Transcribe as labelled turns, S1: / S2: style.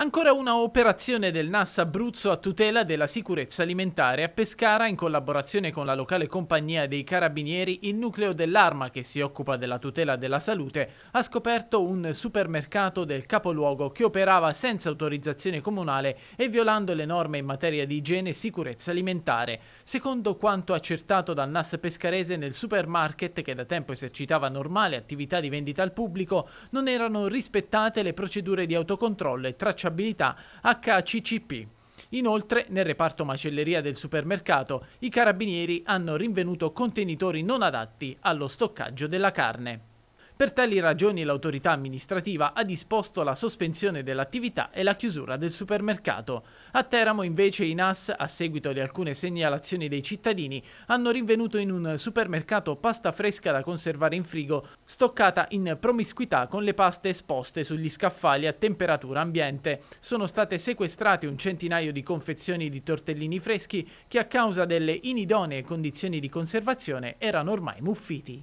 S1: Ancora una operazione del NAS Abruzzo a tutela della sicurezza alimentare a Pescara in collaborazione con la locale compagnia dei carabinieri, il nucleo dell'Arma che si occupa della tutela della salute ha scoperto un supermercato del capoluogo che operava senza autorizzazione comunale e violando le norme in materia di igiene e sicurezza alimentare. Secondo quanto accertato dal NAS pescarese nel supermarket che da tempo esercitava normale attività di vendita al pubblico, non erano rispettate le procedure di autocontrollo e tracciamento tracciabilità HACCP. Inoltre, nel reparto macelleria del supermercato, i carabinieri hanno rinvenuto contenitori non adatti allo stoccaggio della carne. Per tali ragioni l'autorità amministrativa ha disposto la sospensione dell'attività e la chiusura del supermercato. A Teramo invece i NAS, a seguito di alcune segnalazioni dei cittadini, hanno rinvenuto in un supermercato pasta fresca da conservare in frigo, stoccata in promiscuità con le paste esposte sugli scaffali a temperatura ambiente. Sono state sequestrate un centinaio di confezioni di tortellini freschi che a causa delle inidonee condizioni di conservazione erano ormai muffiti.